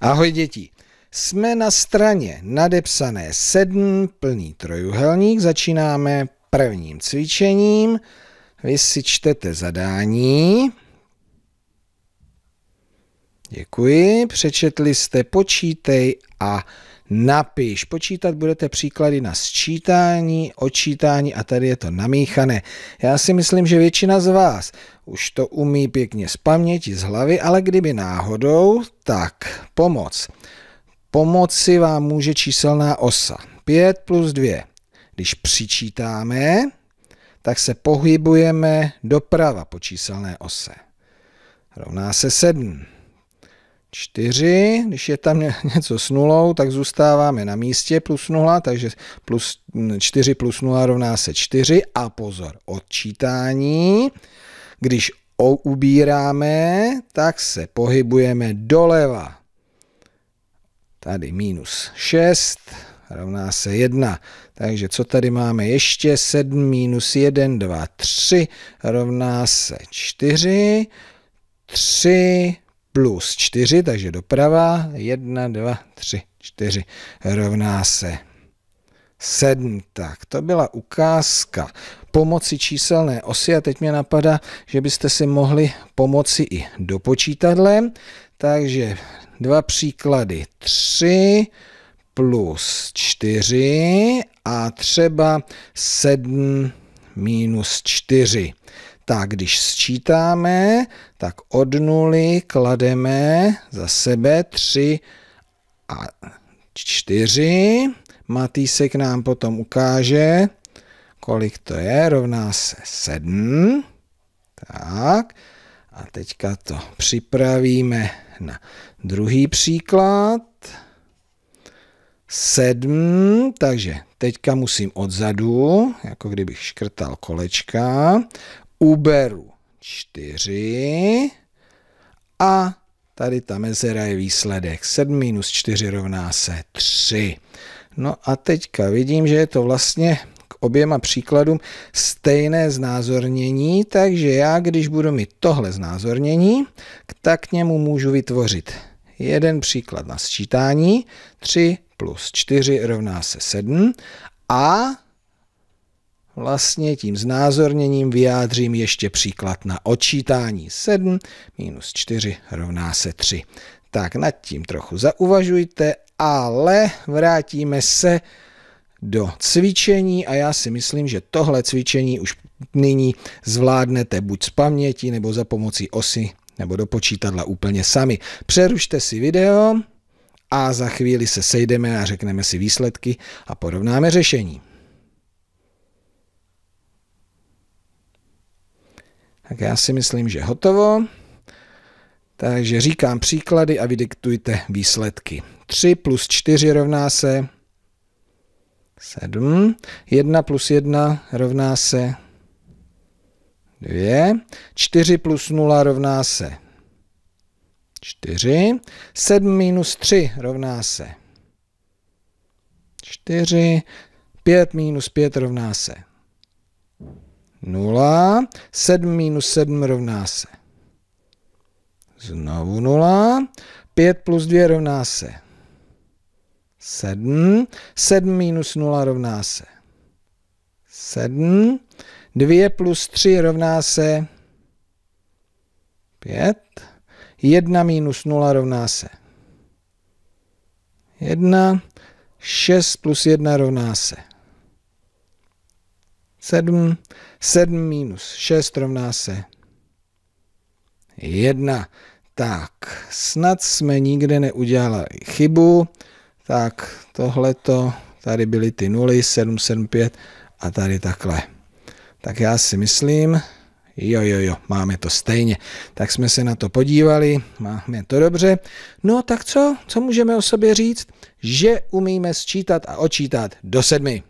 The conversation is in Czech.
Ahoj děti. Jsme na straně nadepsané sedm plný trojuhelník. Začínáme prvním cvičením. Vy si čtete zadání. Děkuji. Přečetli jste počítej a napiš. Počítat budete příklady na sčítání, očítání a tady je to namíchané. Já si myslím, že většina z vás už to umí pěkně z paměti, z hlavy, ale kdyby náhodou, tak pomoc. Pomoci vám může číselná osa. 5 plus 2. Když přičítáme, tak se pohybujeme doprava po číselné ose. Rovná se 7. 4, když je tam něco s nulou, tak zůstáváme na místě plus 0, takže plus 4 plus 0 rovná se 4 a pozor, odčítání, když ubíráme, tak se pohybujeme doleva. Tady minus 6 rovná se 1. Takže co tady máme ještě? 7 minus 1, 2, 3 rovná se 4. 3 plus 4, takže doprava 1, 2, 3, 4 rovná se 7. Tak to byla ukázka pomoci číselné osy a teď mě napadá, že byste si mohli pomoci i dopočítadlem. Takže dva příklady 3 plus 4 a třeba 7 minus 4 tak když sčítáme, tak od nuly klademe za sebe 3 a 4. Matýsek nám potom ukáže, kolik to je, rovná se 7. Tak, a teďka to připravíme na druhý příklad. 7, takže teďka musím odzadu, jako kdybych škrtal kolečka uberu 4 a tady ta mezera je výsledek. 7 minus 4 rovná se 3. No a teďka vidím, že je to vlastně k oběma příkladům stejné znázornění, takže já, když budu mít tohle znázornění, tak k němu můžu vytvořit jeden příklad na sčítání. 3 plus 4 rovná se 7 a vlastně tím znázorněním vyjádřím ještě příklad na odčítání. 7 minus 4 rovná se 3. Tak nad tím trochu zauvažujte, ale vrátíme se do cvičení a já si myslím, že tohle cvičení už nyní zvládnete buď z paměti nebo za pomocí osy nebo do počítadla úplně sami. Přerušte si video a za chvíli se sejdeme a řekneme si výsledky a porovnáme řešení. Tak já si myslím, že hotovo. Takže říkám příklady a vydiktujte výsledky. 3 plus 4 rovná se 7. 1 plus 1 rovná se 2. 4 plus 0 rovná se 4. 7 minus 3 rovná se 4. 5 minus 5 rovná se 0, 7 minus 7 rovná se znovu 0, 5 plus 2 rovná se 7, 7 minus 0 rovná se 7, 2 plus 3 rovná se 5, 1 minus 0 rovná se 1, 6 plus 1 rovná se 7, 7 minus 6 rovná se 1. Tak, snad jsme nikde neudělali chybu. Tak, tohleto, tady byly ty nuly, 7, 7, 5 a tady takhle. Tak já si myslím, jo, jo, jo, máme to stejně. Tak jsme se na to podívali, máme to dobře. No tak co, co můžeme o sobě říct? Že umíme sčítat a očítat do sedmi.